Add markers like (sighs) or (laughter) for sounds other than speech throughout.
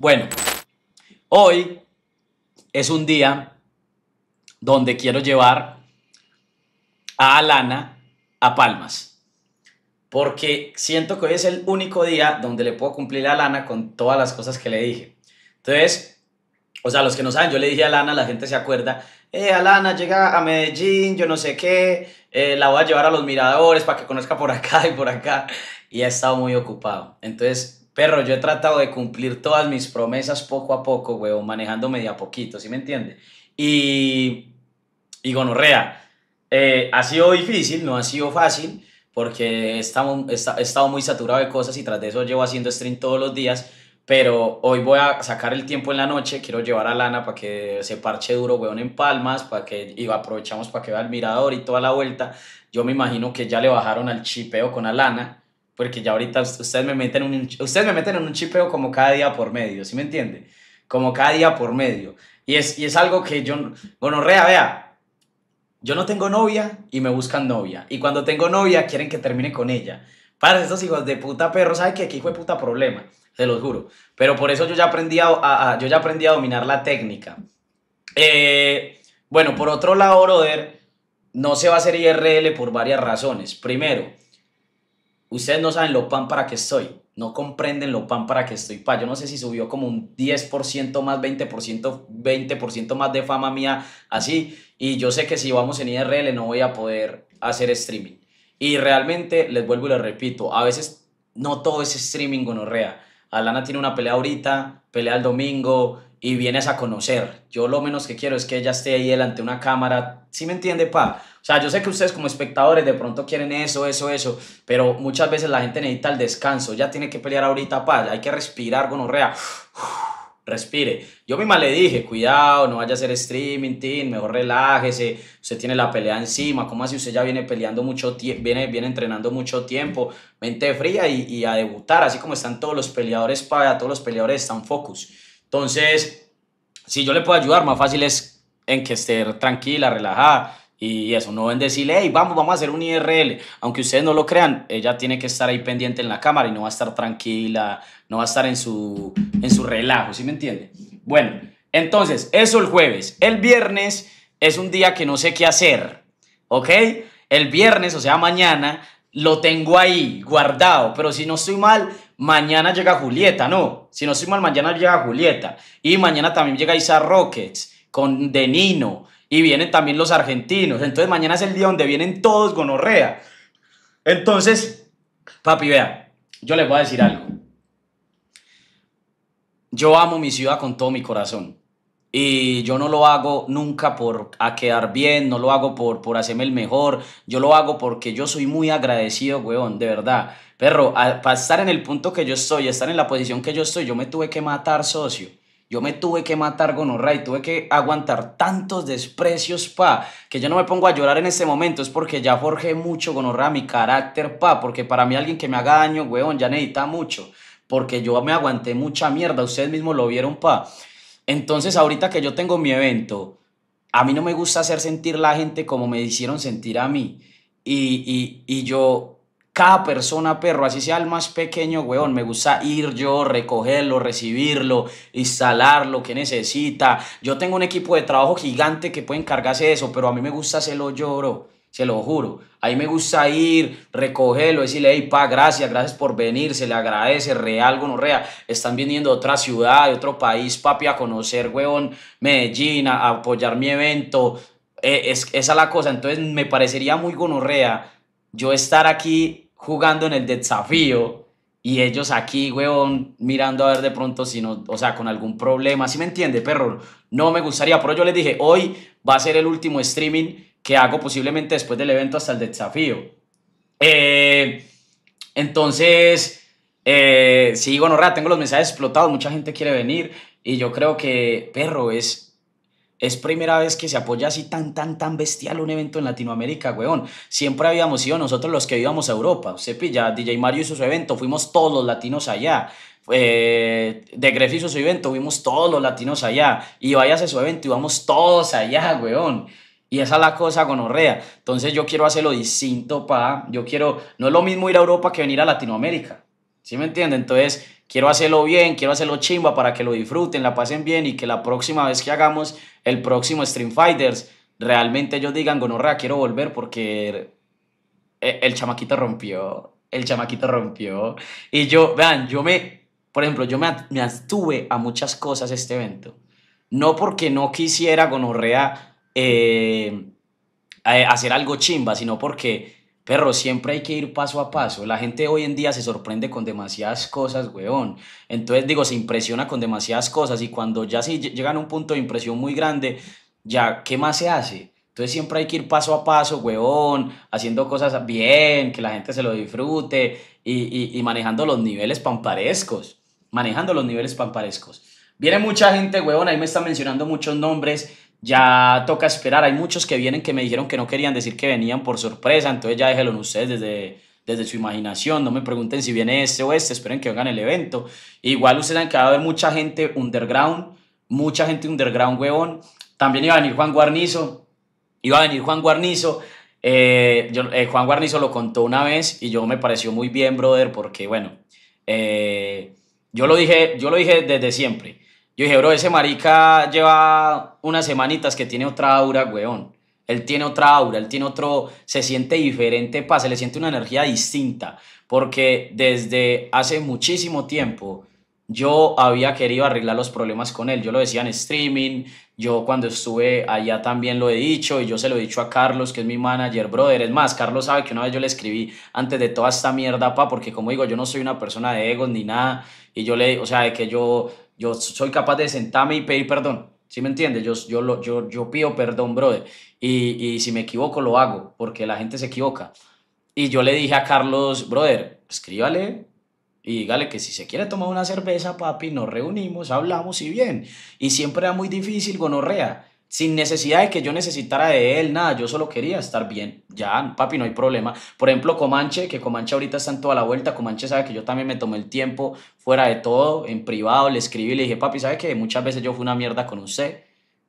Bueno, hoy es un día donde quiero llevar a Alana a Palmas, porque siento que hoy es el único día donde le puedo cumplir a Alana con todas las cosas que le dije. Entonces, o sea, los que no saben, yo le dije a Alana, la gente se acuerda, eh, Alana llega a Medellín, yo no sé qué, eh, la voy a llevar a los miradores para que conozca por acá y por acá, y ha estado muy ocupado. Entonces, pero yo he tratado de cumplir todas mis promesas poco a poco, weón, manejando media poquito, ¿sí me entiende? Y, y gonorrea, eh, ha sido difícil, no ha sido fácil, porque estamos, he estado muy saturado de cosas y tras de eso llevo haciendo stream todos los días, pero hoy voy a sacar el tiempo en la noche, quiero llevar a Lana para que se parche duro, weón, en palmas, para que, y aprovechamos para que vea el mirador y toda la vuelta. Yo me imagino que ya le bajaron al chipeo con Lana porque ya ahorita ustedes me meten, un, ustedes me meten en un chipeo como cada día por medio, ¿sí me entiende? Como cada día por medio. Y es, y es algo que yo, bueno, rea, vea, yo no tengo novia y me buscan novia. Y cuando tengo novia quieren que termine con ella. Para estos hijos de puta perro, ¿sabe que Aquí fue puta problema, se los juro. Pero por eso yo ya aprendí a, yo ya aprendí a dominar la técnica. Eh, bueno, por otro lado, brother, no se va a hacer IRL por varias razones. Primero, ustedes no saben lo pan para que estoy, no comprenden lo pan para que estoy, pa, yo no sé si subió como un 10% más, 20%, 20% más de fama mía, así, y yo sé que si vamos en IRL no voy a poder hacer streaming. Y realmente, les vuelvo y les repito, a veces no todo es streaming gonorrea. Alana tiene una pelea ahorita, pelea el domingo, y vienes a conocer. Yo lo menos que quiero es que ella esté ahí delante de una cámara. ¿Sí me entiende, pa? O sea, yo sé que ustedes como espectadores de pronto quieren eso, eso, eso, pero muchas veces la gente necesita el descanso. Ya tiene que pelear ahorita, pa. Hay que respirar, gonorrea. (sighs) Respire. Yo misma le dije, cuidado, no vaya a hacer streaming, team, mejor relájese. Usted tiene la pelea encima. ¿Cómo así? Usted ya viene peleando mucho tiempo, viene, viene entrenando mucho tiempo. Mente fría y, y a debutar, así como están todos los peleadores, pa. Todos los peleadores están focus entonces, si yo le puedo ayudar, más fácil es en que esté tranquila, relajada y eso, no en decirle, hey, vamos, vamos a hacer un IRL. Aunque ustedes no lo crean, ella tiene que estar ahí pendiente en la cámara y no va a estar tranquila, no va a estar en su, en su relajo, ¿sí me entiende? Bueno, entonces, eso el jueves. El viernes es un día que no sé qué hacer, ¿ok? El viernes, o sea, mañana, lo tengo ahí guardado, pero si no estoy mal, Mañana llega Julieta, no. Si no soy mal, mañana llega Julieta. Y mañana también llega Isa Rockets con Denino. Y vienen también los argentinos. Entonces mañana es el día donde vienen todos gonorrea. Entonces, papi, vea, yo les voy a decir algo. Yo amo mi ciudad con todo mi corazón. Y yo no lo hago nunca por a quedar bien, no lo hago por, por hacerme el mejor, yo lo hago porque yo soy muy agradecido, weón, de verdad. Pero para estar en el punto que yo estoy, estar en la posición que yo estoy, yo me tuve que matar, socio. Yo me tuve que matar gonorra y tuve que aguantar tantos desprecios, pa, que yo no me pongo a llorar en ese momento, es porque ya forjé mucho gonorra mi carácter, pa, porque para mí alguien que me haga daño, weón, ya necesita mucho, porque yo me aguanté mucha mierda, ustedes mismos lo vieron, pa. Entonces, ahorita que yo tengo mi evento, a mí no me gusta hacer sentir la gente como me hicieron sentir a mí. Y, yo, cada persona, perro, así sea el más pequeño, weón, me gusta ir yo, recogerlo, recibirlo, instalarlo lo que necesita. Yo tengo un equipo de trabajo gigante que puede encargarse de eso, pero a mí me gusta hacerlo yo, bro se lo juro. Ahí me gusta ir, recogerlo, decirle, hey, pa, gracias, gracias por venir, se le agradece, real, gonorrea. Están viniendo de otra ciudad, de otro país, papi, a conocer, weón, Medellín, a apoyar mi evento. E, es, esa es la cosa. Entonces, me parecería muy gonorrea yo estar aquí jugando en el desafío y ellos aquí, weón, mirando a ver de pronto si no, o sea, con algún problema. si me entiende, perro? No me gustaría, pero yo les dije, hoy va a ser el último streaming que hago posiblemente después del evento hasta el desafío. Eh, entonces, eh, sí, ra tengo los mensajes explotados, mucha gente quiere venir y yo creo que, perro, es, es primera vez que se apoya así tan, tan, tan bestial un evento en Latinoamérica, weón. Siempre habíamos sido nosotros los que íbamos a Europa. Se pilla, DJ Mario hizo su evento, fuimos todos los latinos allá. Eh, de Gref hizo su evento, fuimos todos los latinos allá. Y vaya su evento y vamos todos allá, weón. Y esa es la cosa gonorrea. Entonces yo quiero hacerlo distinto, pa. Yo quiero, no es lo mismo ir a Europa que venir a Latinoamérica. ¿Sí me entienden? Entonces quiero hacerlo bien, quiero hacerlo chimba para que lo disfruten, la pasen bien y que la próxima vez que hagamos el próximo Stream Fighters, realmente ellos digan, Gonorrea, quiero volver porque e-, el chamaquito rompió, el chamaquito rompió. Y yo, vean, yo me, por ejemplo, yo me, me a muchas cosas este evento. No porque no quisiera Gonorrea eh, eh, hacer algo chimba, sino porque, perro, siempre hay que ir paso a paso. La gente hoy en día se sorprende con demasiadas cosas, weón. Entonces, digo, se impresiona con demasiadas cosas y cuando ya se llegan a un punto de impresión muy grande, ya, ¿qué más se hace? Entonces siempre hay que ir paso a paso, weón, haciendo cosas bien, que la gente se lo disfrute y, manejando los niveles Pamparescos, manejando los niveles Pamparescos, Viene mucha gente, weón, ahí me están mencionando muchos nombres. Ya toca esperar. Hay muchos que vienen que me dijeron que no querían decir que venían por sorpresa, entonces ya déjelo en ustedes desde, desde su imaginación. No me pregunten si viene este o este, esperen que vengan el evento. Igual ustedes han quedado de mucha gente underground, mucha gente underground, huevón. También iba a venir Juan Guarnizo, iba a venir Juan Guarnizo. Eh, eh, Juan Guarnizo lo contó una vez y yo me pareció muy bien, brother, porque bueno, eh, yo, lo dije, yo lo dije desde siempre. Yo dije, bro, ese marica lleva unas semanitas que tiene otra aura, weón. Él tiene otra aura, él tiene otro, se siente diferente, pa, se le siente una energía distinta, porque desde hace muchísimo tiempo yo había querido arreglar los problemas con él. Yo lo decía en streaming, yo cuando estuve allá también lo he dicho y yo se lo he dicho a Carlos, que es mi manager, brother. Es más, Carlos sabe que una vez yo le escribí antes de toda esta mierda, pa, porque como digo, yo no soy una persona de egos ni nada. Y yo le, o sea, de que yo yo soy capaz de sentarme y pedir perdón. ¿Sí me entiendes? Yo, yo, lo, yo, yo pido perdón, brother. Y, y si me equivoco, lo hago, porque la gente se equivoca. Y yo le dije a Carlos, brother, escríbale y dígale que si se quiere tomar una cerveza, papi, nos reunimos, hablamos y bien. Y siempre era muy difícil, gonorrea sin necesidad de que yo necesitara de él, nada, yo solo quería estar bien, ya, papi, no hay problema. Por ejemplo, Comanche, que Comanche ahorita está en toda la vuelta, Comanche sabe que yo también me tomé el tiempo fuera de todo, en privado, le escribí, le dije, papi, sabe que muchas veces yo fui una mierda con usted,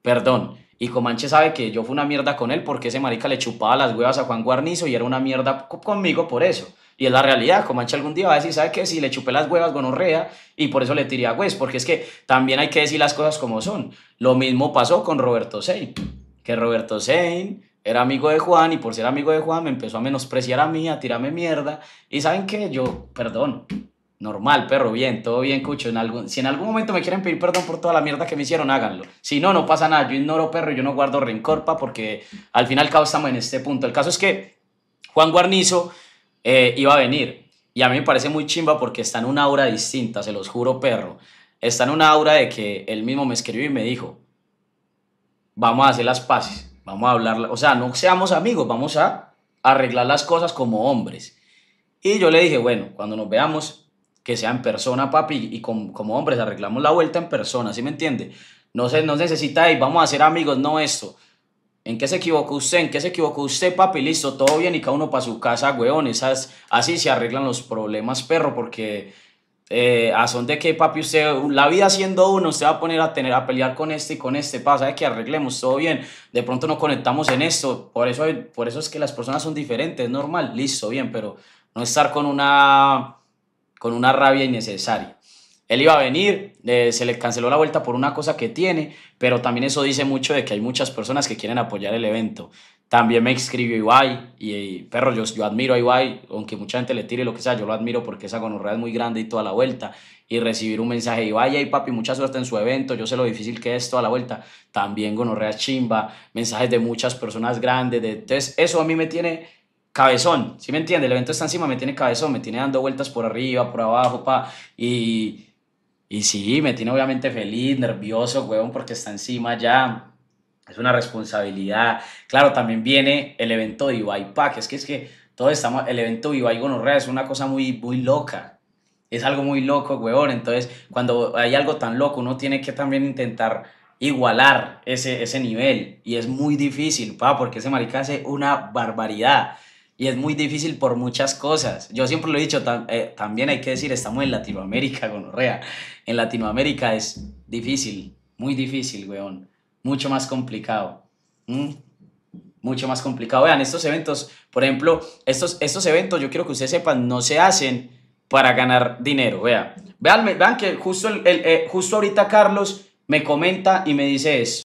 perdón. Y Comanche sabe que yo fui una mierda con él porque ese marica le chupaba las huevas a Juan Guarnizo y era una mierda conmigo por eso. Y es la realidad, Comanche algún día va a decir, ¿sabe qué? Si le chupé las huevas gonorrea y por eso le tiré a porque es que también hay que decir las cosas como son. Lo mismo pasó con Roberto Sein, que Roberto Sein era amigo de Juan y por ser amigo de Juan me empezó a menospreciar a mí, a tirarme mierda. Y ¿saben qué? Yo, perdón, normal, perro, bien, todo bien, cucho. En algún, si en algún momento me quieren pedir perdón por toda la mierda que me hicieron, háganlo. Si no, no pasa nada. Yo ignoro, perro, yo no guardo rencor, porque al final cabo estamos en este punto. El caso es que Juan Guarnizo eh, iba a venir. Y a mí me parece muy chimba porque está en una aura distinta, se los juro, perro. Está en una aura de que él mismo me escribió y me dijo, vamos a hacer las paces, vamos a hablar, o sea, no seamos amigos, vamos a arreglar las cosas como hombres. Y yo le dije, bueno, cuando nos veamos, que sea en persona, papi, y como, hombres arreglamos la vuelta en persona, si me entiende? No se nos necesita vamos a ser amigos, no esto. ¿En qué se equivocó usted? ¿En qué se equivocó usted, papi? Listo, todo bien y cada uno para su casa, weón. Esas, así se arreglan los problemas, perro, porque eh, a son de que, papi, usted, la vida siendo uno, usted va a poner a tener a pelear con este y con este, pasa de que arreglemos todo bien. De pronto nos conectamos en esto, por eso, por eso es que las personas son diferentes, normal, listo, bien, pero no estar con una, con una rabia innecesaria. Él iba a venir, eh, se le canceló la vuelta por una cosa que tiene, pero también eso dice mucho de que hay muchas personas que quieren apoyar el evento. También me escribió Ibai y, perro, yo, yo admiro a Ibai, aunque mucha gente le tire lo que sea, yo lo admiro porque esa gonorrea es muy grande y toda la vuelta. Y recibir un mensaje, de Ibai, y papi, mucha suerte en su evento, yo sé lo difícil que es toda la vuelta. También gonorrea chimba, mensajes de muchas personas grandes. De, entonces, eso a mí me tiene cabezón, ¿sí me entiende? El evento está encima, me tiene cabezón, me tiene dando vueltas por arriba, por abajo, pa. Y y sí, me tiene obviamente feliz, nervioso, huevón, porque está encima ya. Es una responsabilidad. Claro, también viene el evento de Ibai Pack. Es que es que todo estamos. El evento de Ibai Gonorrea es una cosa muy, muy loca. Es algo muy loco, huevón. Entonces, cuando hay algo tan loco, uno tiene que también intentar igualar ese, ese nivel. Y es muy difícil, pa, porque ese marica hace una barbaridad. Y es muy difícil por muchas cosas. Yo siempre lo he dicho, eh, también hay que decir, estamos en Latinoamérica, (laughs) gonorrea. En Latinoamérica es difícil, muy difícil, weón. Mucho más complicado. Mm. Mucho más complicado. Vean, estos eventos, por ejemplo, estos, estos eventos, yo quiero que ustedes sepan, no se hacen para ganar dinero, vean. Vean, que justo, el, eh, justo ahorita Carlos me comenta y me dice eso.